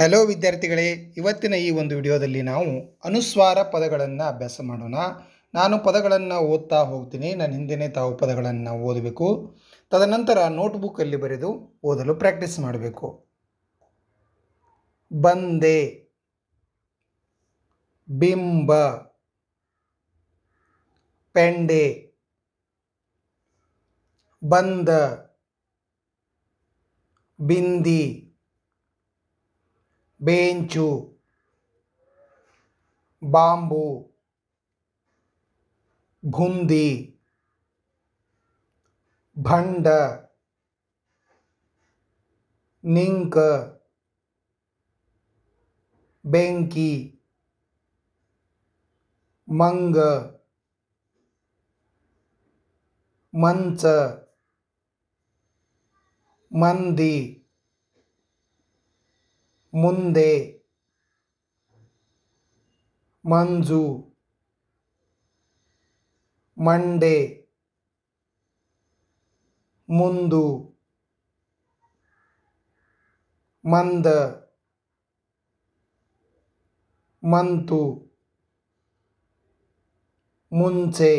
hello ವಿದ್ಯಾರ್ಥಿಗಳೇ ಇವತ್ತಿನ ಈ ಒಂದು ವಿಡಿಯೋದಲ್ಲಿ ನಾವು ಅನುಸ್ವಾರ ಪದಗಳನ್ನು ಅಭ್ಯಾಸ ಮಾಡೋಣ ನಾನು ಪದಗಳನ್ನು ಓದ್ತಾ ಹೋಗ್ತೀನಿ ನಾನು ಹಿಂದೆಯೇ ತಾವು ಪದಗಳನ್ನು ಓದಬೇಕು ತದನಂತರ ನೋಟ್ಬುಕ್ಕಲ್ಲಿ ಬರೆದು ಓದಲು ಪ್ರಾಕ್ಟೀಸ್ ಮಾಡಬೇಕು ಬಂದೆ ಬಿಂಬ ಪೆಂಡೆ ಬಂದ ಬಿಂದಿ बेंचु बांबू भूंदी भंड निंक बेंकी मंग मंच मंदी मुंदे मंजू, मंडे, मंडेंदु मंद मंतू, मुंचे,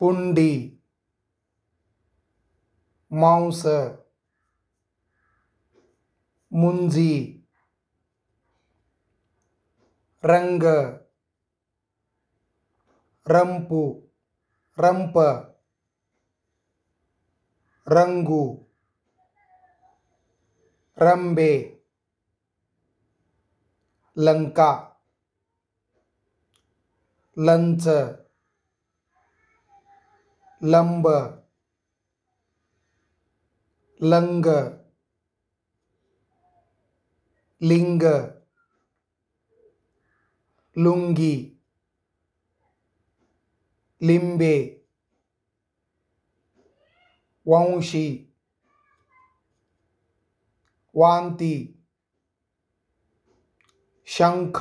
पुंडी, मास मुंजी रंग रंपु रंप रंगू रंबे लंका लंच लंब लंग लिंग लुंगी लिंबे वंशी वांति शंख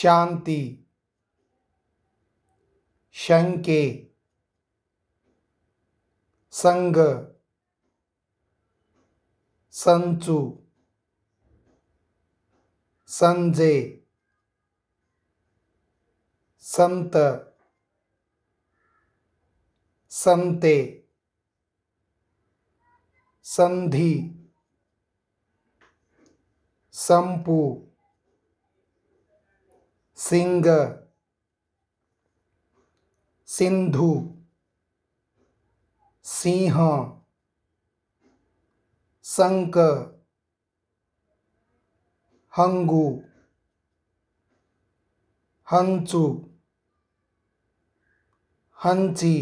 शांति शंके संग संचू संजय संत संते संधि संपू सिंह सिंधु सिंह शंख हंगू हंसू हंसी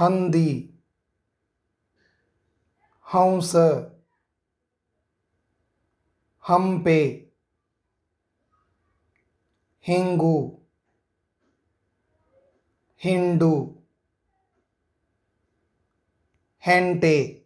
हंदी हंस हम्पे हिंगू हिंडू gente